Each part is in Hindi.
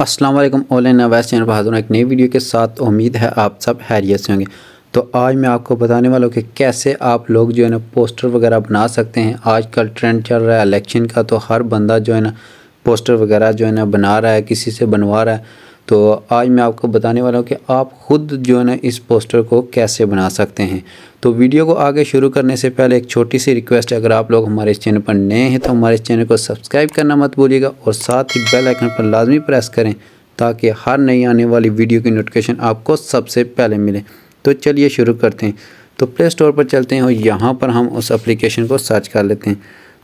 अस्सलाम वालेकुम ऑनलाइन अवैस चैनल पर हाजिर एक नई वीडियो के साथ उम्मीद है आप सब हैरियत से होंगे तो आज मैं आपको बताने वाला हूँ कि कैसे आप लोग जो है ना पोस्टर वगैरह बना सकते हैं आजकल ट्रेंड चल रहा है इलेक्शन का तो हर बंदा जो है ना पोस्टर वगैरह जो है ना बना रहा है किसी से बनवा रहा है तो आज मैं आपको बताने वाला हूँ कि आप ख़ुद जो है ना इस पोस्टर को कैसे बना सकते हैं तो वीडियो को आगे शुरू करने से पहले एक छोटी सी रिक्वेस्ट है अगर आप लोग हमारे इस चैनल पर नए हैं तो हमारे इस चैनल को सब्सक्राइब करना मत भूलिएगा और साथ ही बेल आइकन पर लाजमी प्रेस करें ताकि हर नई आने वाली वीडियो की नोटिफिकेशन आपको सबसे पहले मिले तो चलिए शुरू करते हैं तो प्ले स्टोर पर चलते हैं और यहाँ पर हम उस एप्लीकेशन को सर्च कर लेते हैं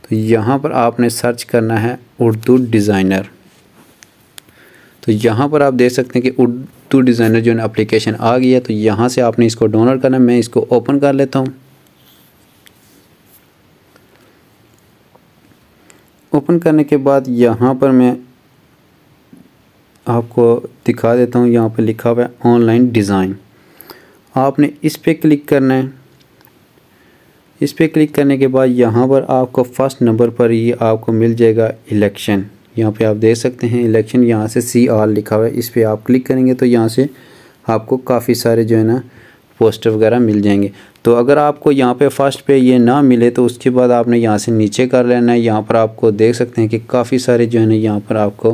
तो यहाँ पर आपने सर्च करना है उर्दू डिज़ाइनर तो यहाँ पर आप देख सकते हैं कि उर्दू डिज़ाइनर जो है अप्लीकेशन आ गया तो यहाँ से आपने इसको डाउनलोड करना मैं इसको ओपन कर लेता हूँ ओपन करने के बाद यहाँ पर मैं आपको दिखा देता हूँ यहाँ पर लिखा हुआ है ऑनलाइन डिज़ाइन आपने इस पर क्लिक करना है इस पर क्लिक करने के बाद यहाँ पर आपको फर्स्ट नंबर पर ये आपको मिल जाएगा इलेक्शन यहाँ पे आप देख सकते हैं इलेक्शन यहाँ से सी आर लिखा हुआ है इस पर आप क्लिक करेंगे तो यहाँ से आपको काफ़ी सारे जो है ना पोस्टर वगैरह मिल जाएंगे तो अगर आपको यहाँ पे फर्स्ट पे ये ना मिले तो उसके बाद आपने यहाँ से नीचे कर लेना है यहाँ पर आपको देख सकते हैं कि काफ़ी सारे जो है ना यहाँ पर आपको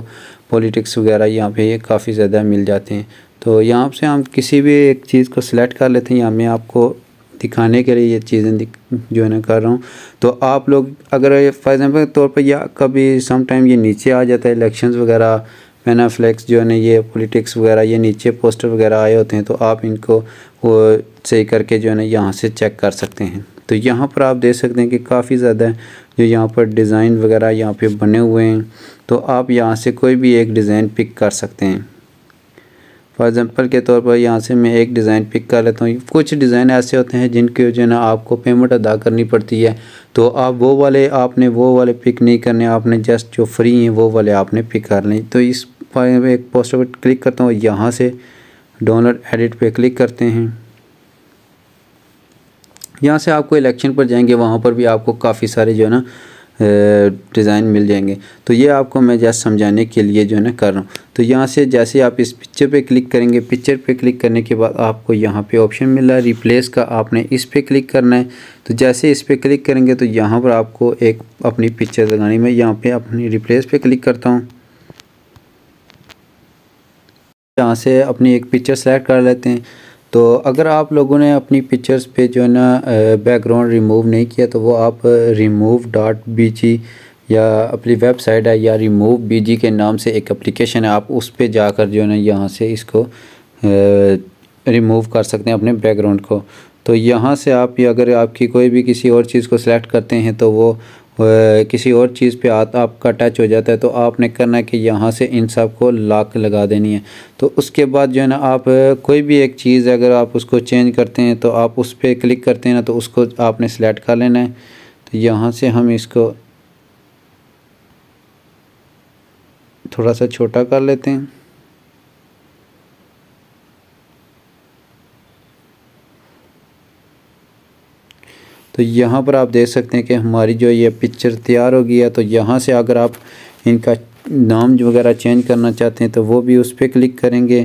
पॉलिटिक्स वगैरह यहाँ पे ये काफ़ी ज़्यादा मिल जाते हैं तो यहाँ से हम किसी भी एक चीज़ को सिलेक्ट कर लेते हैं यहाँ में आपको दिखाने के लिए ये चीज़ें जो है ना कर रहा हूँ तो आप लोग अगर फॉर एग्ज़ाम्पल तौर पर या कभी सम टाइम ये नीचे आ जाता है इलेक्शंस वगैरह पेनाफ्लैक्स जो है ना ये पॉलिटिक्स वगैरह ये नीचे पोस्टर वगैरह आए होते हैं तो आप इनको वो सही करके जो है ना यहाँ से चेक कर सकते हैं तो यहाँ पर आप देख सकते हैं कि काफ़ी ज़्यादा जो यहाँ पर डिज़ाइन वगैरह यहाँ पे बने हुए हैं तो आप यहाँ से कोई भी एक डिज़ाइन पिक कर सकते हैं फॉर एग्ज़ाम्पल के तौर पर यहाँ से मैं एक डिज़ाइन पिक कर लेता हूँ कुछ डिज़ाइन ऐसे होते हैं जिनके जो है ना आपको पेमेंट अदा करनी पड़ती है तो आप वो वाले आपने वो वाले पिक नहीं करने आपने जस्ट जो फ्री हैं वो वाले आपने पिक कर लें तो इस पर एक पोस्टर पर क्लिक करता हूँ यहाँ से डाउनलोड एडिट पे क्लिक करते हैं यहाँ से आपको इलेक्शन पर जाएंगे वहाँ पर भी आपको काफ़ी सारे जो है ना डिज़ाइन मिल जाएंगे तो ये आपको मैं जस्ट समझाने के लिए जो है ना कर रहा हूँ तो यहाँ से जैसे आप इस पिक्चर पे क्लिक करेंगे पिक्चर पे क्लिक करने के बाद आपको यहाँ पे ऑप्शन मिल रहा है रिप्लेस का आपने इस पर क्लिक करना है तो जैसे इस पर क्लिक करेंगे तो यहाँ पर आपको एक अपनी पिक्चर लगानी मैं यहाँ पर अपनी रिप्लेस पर क्लिक करता हूँ यहाँ से अपनी एक पिक्चर सेलेक्ट कर लेते हैं तो अगर आप लोगों ने अपनी पिक्चर्स पे जो है ना बैकग्राउंड रिमूव नहीं किया तो वो आप रिमूव डॉट बी जी या अपनी वेबसाइट है या रिमूव बी जी के नाम से एक एप्लीकेशन है आप उस पर जाकर जो है ना यहाँ से इसको रिमूव कर सकते हैं अपने बैकग्राउंड को तो यहाँ से आप अगर आपकी कोई भी किसी और चीज़ को सिलेक्ट करते हैं तो वो किसी और चीज़ पे आता आपका टच हो जाता है तो आपने करना है कि यहाँ से इन सब को लाक लगा देनी है तो उसके बाद जो है ना आप कोई भी एक चीज़ अगर आप उसको चेंज करते हैं तो आप उस पर क्लिक करते हैं ना तो उसको आपने सेलेक्ट कर लेना है तो यहाँ से हम इसको थोड़ा सा छोटा कर लेते हैं तो यहाँ पर आप देख सकते हैं कि हमारी जो ये पिक्चर तैयार हो गया तो यहाँ से अगर आप इनका नाम वगैरह चेंज करना चाहते हैं तो वो भी उस पर क्लिक करेंगे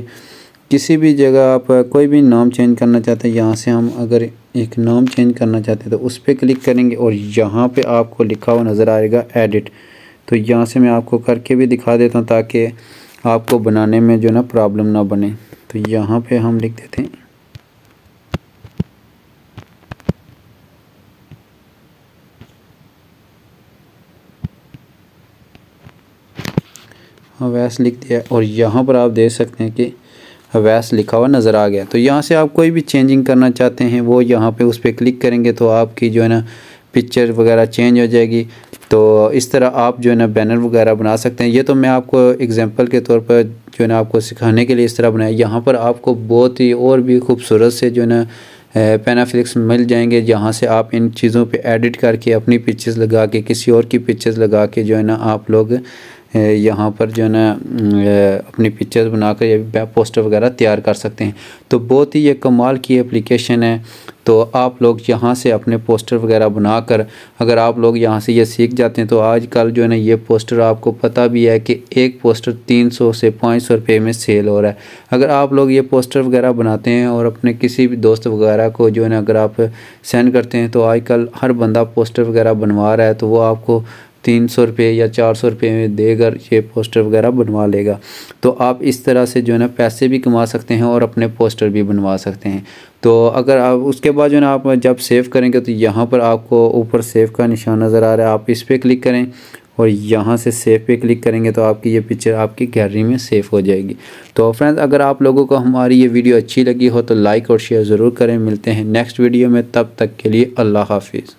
किसी भी जगह आप कोई भी नाम चेंज करना चाहते हैं यहाँ से हम अगर एक नाम चेंज करना चाहते हैं तो उस पर क्लिक करेंगे और यहाँ पे आपको लिखा हुआ नज़र आएगा एडिट तो यहाँ से मैं आपको करके भी दिखा देता हूँ ताकि आपको बनाने में जो ना प्रॉब्लम ना बने तो यहाँ पे हम लिख देते हैं हवैस लिख दिया और यहाँ पर आप देख सकते हैं कि हवैस लिखा हुआ नज़र आ गया तो यहाँ से आप कोई भी चेंजिंग करना चाहते हैं वो यहाँ पे उस पर क्लिक करेंगे तो आपकी जो है ना पिक्चर वगैरह चेंज हो जाएगी तो इस तरह आप जो है ना बैनर वगैरह बना सकते हैं ये तो मैं आपको एग्जांपल के तौर पर जो है ना आपको सिखाने के लिए इस तरह बनाया यहाँ पर आपको बहुत ही और भी खूबसूरत से जो है ना पेनाफ्लिक्स मिल जाएंगे जहाँ से आप इन चीज़ों पे एडिट करके अपनी पिक्चर्स लगा के किसी और की पिक्चर्स लगा के जो है ना आप लोग यहाँ पर जो है ना अपनी पिक्चर्स बनाकर या वेब पोस्टर वगैरह तैयार कर सकते हैं तो बहुत ही ये कमाल की एप्लीकेशन है तो आप लोग यहाँ से अपने पोस्टर वगैरह बनाकर अगर आप लोग यहाँ से ये सीख जाते हैं तो आजकल जो है ना ये पोस्टर आपको पता भी है कि एक पोस्टर 300 से 500 रुपये में सेल हो रहा है अगर आप लोग ये पोस्टर वगैरह बनाते हैं और अपने किसी भी दोस्त वगैरह को जो है ना अगर आप सेंड करते हैं तो आजकल हर बंदा पोस्टर वगैरह बनवा रहा है तो वो आपको तीन सौ रुपये या चार सौ रुपये में देकर ये पोस्टर वगैरह बनवा लेगा तो आप इस तरह से जो है ना पैसे भी कमा सकते हैं और अपने पोस्टर भी बनवा सकते हैं तो अगर आप उसके बाद जो है ना आप जब सेव करेंगे तो यहाँ पर आपको ऊपर सेव का निशान नज़र आ रहा है आप इस पर क्लिक करें और यहाँ से सेव पे क्लिक करेंगे तो आपकी ये पिक्चर आपकी गैलरी में सेव हो जाएगी तो फ्रेंड्स अगर आप लोगों को हमारी ये वीडियो अच्छी लगी हो तो लाइक और शेयर ज़रूर करें मिलते हैं नेक्स्ट वीडियो में तब तक के लिए अल्लाह हाफिज़